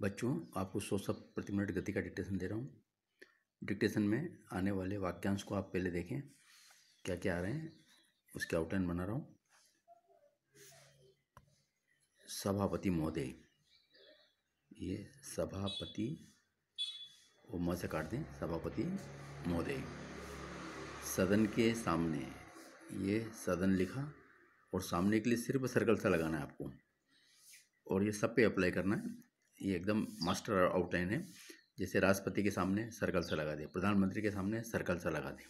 बच्चों आपको सौ सब प्रति मिनट गति का डिक्टेशन दे रहा हूँ डिक्टेशन में आने वाले वाक्यांश को आप पहले देखें क्या क्या आ रहे हैं उसके आउटलाइन बना रहा हूँ सभापति महोदय ये सभापति वो म से काट दें सभापति महोदय सदन के सामने ये सदन लिखा और सामने के लिए सिर्फ सर्कल सा लगाना है आपको और ये सब पे अप्लाई करना है ये एकदम मास्टर आउटलाइन है जैसे राष्ट्रपति के सामने सर्कल सा लगा दें प्रधानमंत्री के सामने सर्कल सा लगा दें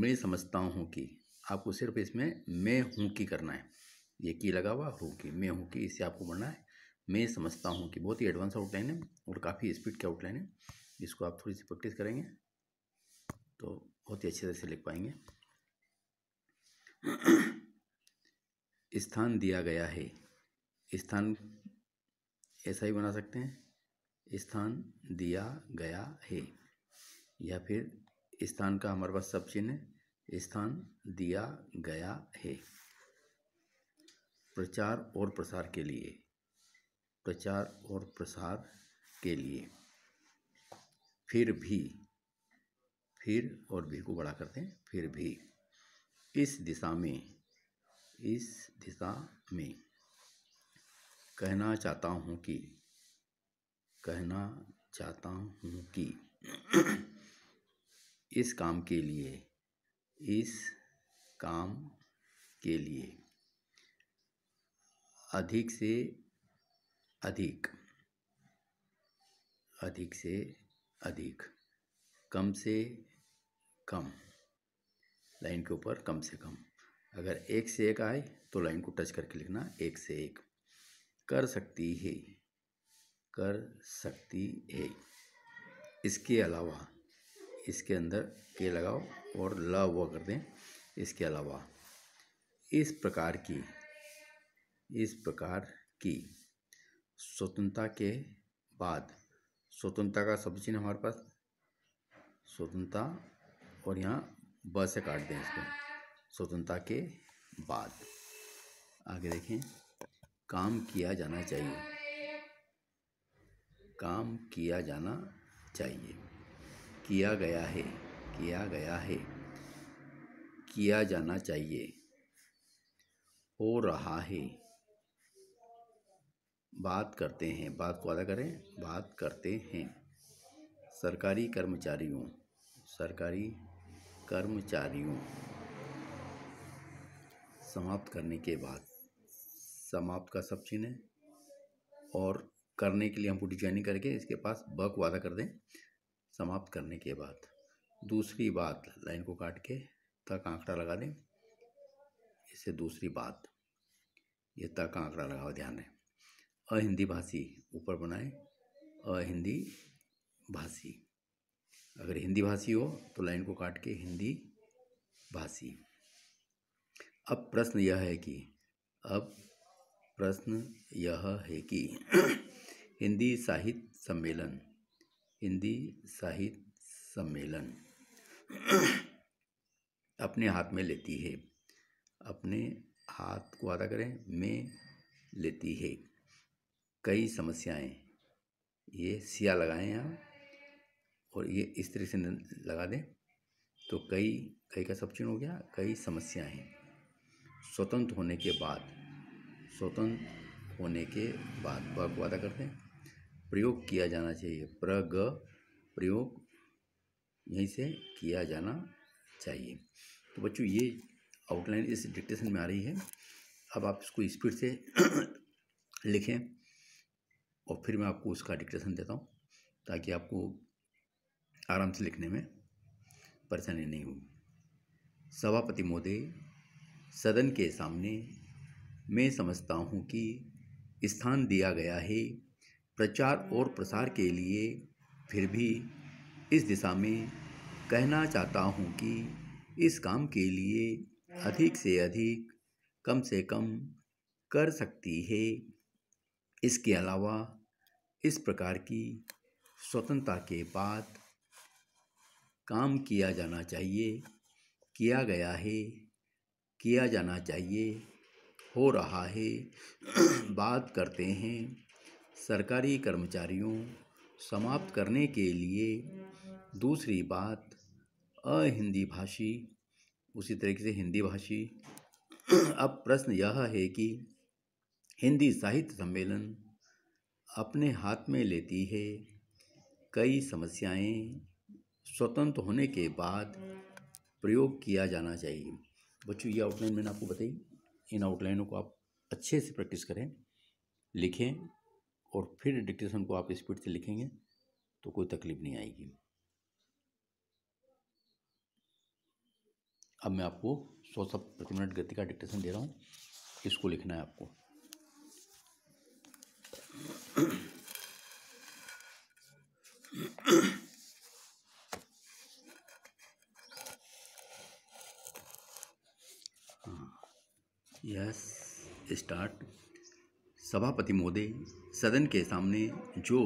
मैं समझता हूँ कि आपको सिर्फ इसमें मैं हूँ की करना है ये की लगा हुआ हूँ की मैं हूँ की इससे आपको बढ़ना है मैं समझता हूँ कि बहुत ही एडवांस आउटलाइन है और काफ़ी स्पीड की आउटलाइन है इसको आप थोड़ी सी प्रैक्टिस करेंगे तो बहुत ही अच्छे तरह से लिख पाएंगे स्थान दिया गया है स्थान ऐसा ही बना सकते हैं स्थान दिया गया है या फिर स्थान का हमारे पास सब चिन्ह स्थान दिया गया है प्रचार और प्रसार के लिए प्रचार और प्रसार के लिए फिर भी फिर और भी को बड़ा करते हैं फिर भी इस दिशा में इस दिशा में कहना चाहता हूँ कि कहना चाहता हूँ कि इस काम के लिए इस काम के लिए अधिक से अधिक अधिक से अधिक कम से कम लाइन के ऊपर कम से कम अगर एक से एक आए तो लाइन को टच करके लिखना एक से एक कर सकती है कर सकती है इसके अलावा इसके अंदर के लगाओ और ला हुआ कर दें इसके अलावा इस प्रकार की इस प्रकार की स्वतंत्रता के बाद स्वतंत्रता का शब्द चिन्ह हमारे पास स्वतंत्रता और यहाँ ब से काट दें इसको स्वतंत्रता के बाद आगे देखें काम किया जाना चाहिए काम किया जाना चाहिए किया गया है किया गया है किया जाना चाहिए हो रहा है बात करते हैं बात को अदा करें बात करते हैं सरकारी कर्मचारियों सरकारी कर्मचारियों समाप्त करने के बाद समाप्त का सब चिन्ह है और करने के लिए हमको डिजाइनिंग करके इसके पास बक वादा कर दें समाप्त करने के बाद दूसरी बात लाइन को काट के तक आंकड़ा लगा दें इससे दूसरी बात ये तक आंकड़ा लगाओ ध्यान है अ हिंदी भाषी ऊपर बनाए अ हिंदी भाषी अगर हिंदी भाषी हो तो लाइन को काट के हिंदी भाषी अब प्रश्न यह है कि अब प्रश्न यह है कि हिंदी साहित्य सम्मेलन हिंदी साहित्य सम्मेलन अपने हाथ में लेती है अपने हाथ को अदा करें में लेती है कई समस्याएं ये सिया लगाएं आप और ये इस तरह से लगा दें तो कई कई का सब चिन्ह हो गया कई समस्याएं स्वतंत्र होने के बाद स्वतंत्र होने के बाद ब को वादा करते हैं प्रयोग किया जाना चाहिए प्रग प्रयोग यहीं से किया जाना चाहिए तो बच्चों ये आउटलाइन इस डिक्टेशन में आ रही है अब आप इसको स्पीड से लिखें और फिर मैं आपको उसका डिक्टेशन देता हूँ ताकि आपको आराम से लिखने में परेशानी नहीं हो सभापति मोदी सदन के सामने मैं समझता हूँ कि स्थान दिया गया है प्रचार और प्रसार के लिए फिर भी इस दिशा में कहना चाहता हूँ कि इस काम के लिए अधिक से अधिक कम से कम कर सकती है इसके अलावा इस प्रकार की स्वतंत्रता के बाद काम किया जाना चाहिए किया गया है किया जाना चाहिए हो रहा है बात करते हैं सरकारी कर्मचारियों समाप्त करने के लिए दूसरी बात अ हिंदी भाषी उसी तरीके से हिंदी भाषी अब प्रश्न यह है कि हिंदी साहित्य सम्मेलन अपने हाथ में लेती है कई समस्याएं स्वतंत्र होने के बाद प्रयोग किया जाना चाहिए बच्चों यह आउटलाइन मैंने आपको बताई इन आउटलाइनों को आप अच्छे से प्रैक्टिस करें लिखें और फिर डिक्टेशन को आप स्पीड से लिखेंगे तो कोई तकलीफ नहीं आएगी अब मैं आपको सौ सौ प्रति मिनट गति का डिक्टेशन दे रहा हूँ इसको लिखना है आपको स्टार्ट सभापति मोदी सदन के सामने जो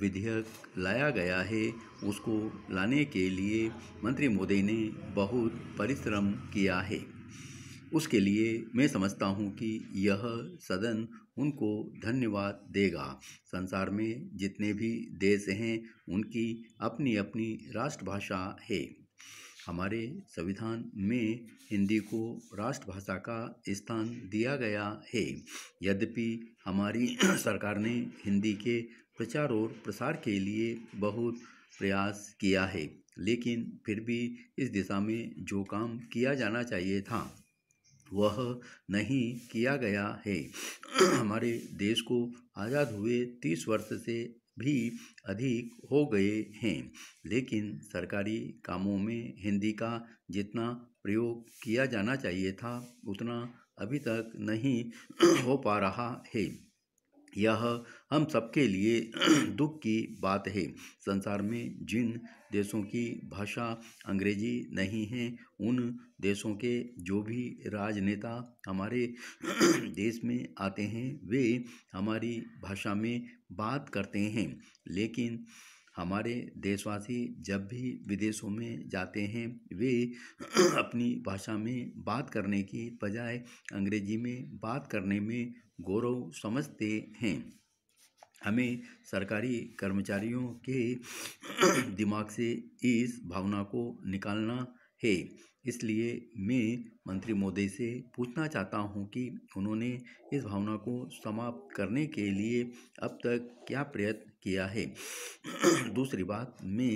विधेयक लाया गया है उसको लाने के लिए मंत्री मोदी ने बहुत परिश्रम किया है उसके लिए मैं समझता हूं कि यह सदन उनको धन्यवाद देगा संसार में जितने भी देश हैं उनकी अपनी अपनी राष्ट्रभाषा है हमारे संविधान में हिंदी को राष्ट्रभाषा का स्थान दिया गया है यद्यपि हमारी सरकार ने हिंदी के प्रचार और प्रसार के लिए बहुत प्रयास किया है लेकिन फिर भी इस दिशा में जो काम किया जाना चाहिए था वह नहीं किया गया है हमारे देश को आज़ाद हुए तीस वर्ष से भी अधिक हो गए हैं लेकिन सरकारी कामों में हिंदी का जितना प्रयोग किया जाना चाहिए था उतना अभी तक नहीं हो पा रहा है यह हम सबके लिए दुख की बात है संसार में जिन देशों की भाषा अंग्रेजी नहीं है उन देशों के जो भी राजनेता हमारे देश में आते हैं वे हमारी भाषा में बात करते हैं लेकिन हमारे देशवासी जब भी विदेशों में जाते हैं वे अपनी भाषा में बात करने की बजाय अंग्रेजी में बात करने में गौरव समझते हैं हमें सरकारी कर्मचारियों के दिमाग से इस भावना को निकालना है इसलिए मैं मंत्री मोदी से पूछना चाहता हूँ कि उन्होंने इस भावना को समाप्त करने के लिए अब तक क्या प्रयत्न किया है दूसरी बात मैं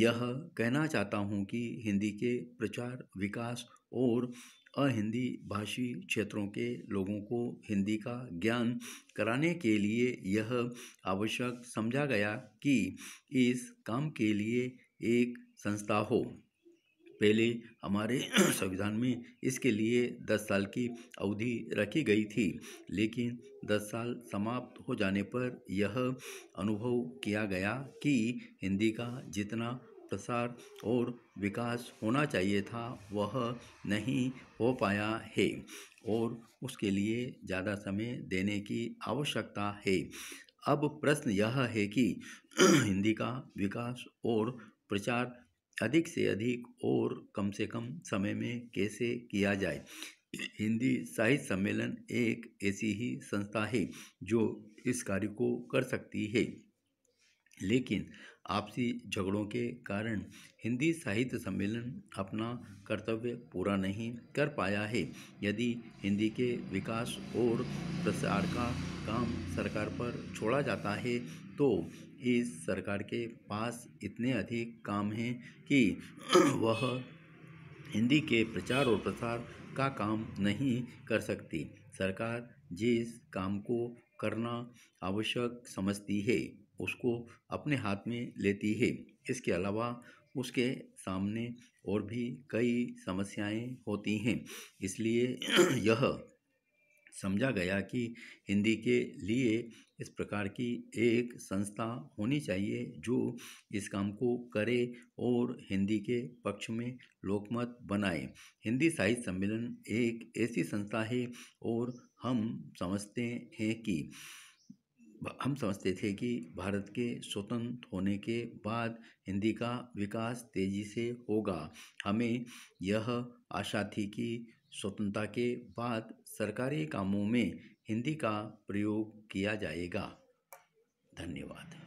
यह कहना चाहता हूँ कि हिंदी के प्रचार विकास और अहिंदी भाषी क्षेत्रों के लोगों को हिंदी का ज्ञान कराने के लिए यह आवश्यक समझा गया कि इस काम के लिए एक संस्था हो पहले हमारे संविधान में इसके लिए दस साल की अवधि रखी गई थी लेकिन दस साल समाप्त हो जाने पर यह अनुभव किया गया कि हिंदी का जितना प्रसार और विकास होना चाहिए था वह नहीं हो पाया है और उसके लिए ज़्यादा समय देने की आवश्यकता है अब प्रश्न यह है कि हिंदी का विकास और प्रचार अधिक से अधिक और कम से कम समय में कैसे किया जाए हिंदी साहित्य सम्मेलन एक ऐसी ही संस्था है जो इस कार्य को कर सकती है लेकिन आपसी झगड़ों के कारण हिंदी साहित्य सम्मेलन अपना कर्तव्य पूरा नहीं कर पाया है यदि हिंदी के विकास और प्रसार का काम सरकार पर छोड़ा जाता है तो इस सरकार के पास इतने अधिक काम हैं कि वह हिंदी के प्रचार और प्रसार का काम नहीं कर सकती सरकार जिस काम को करना आवश्यक समझती है उसको अपने हाथ में लेती है इसके अलावा उसके सामने और भी कई समस्याएं होती हैं इसलिए यह समझा गया कि हिंदी के लिए इस प्रकार की एक संस्था होनी चाहिए जो इस काम को करे और हिंदी के पक्ष में लोकमत बनाए हिंदी साहित्य सम्मेलन एक ऐसी संस्था है और हम समझते हैं कि हम समझते थे कि भारत के स्वतंत्र होने के बाद हिंदी का विकास तेज़ी से होगा हमें यह आशा थी कि स्वतंत्रता के बाद सरकारी कामों में हिंदी का प्रयोग किया जाएगा धन्यवाद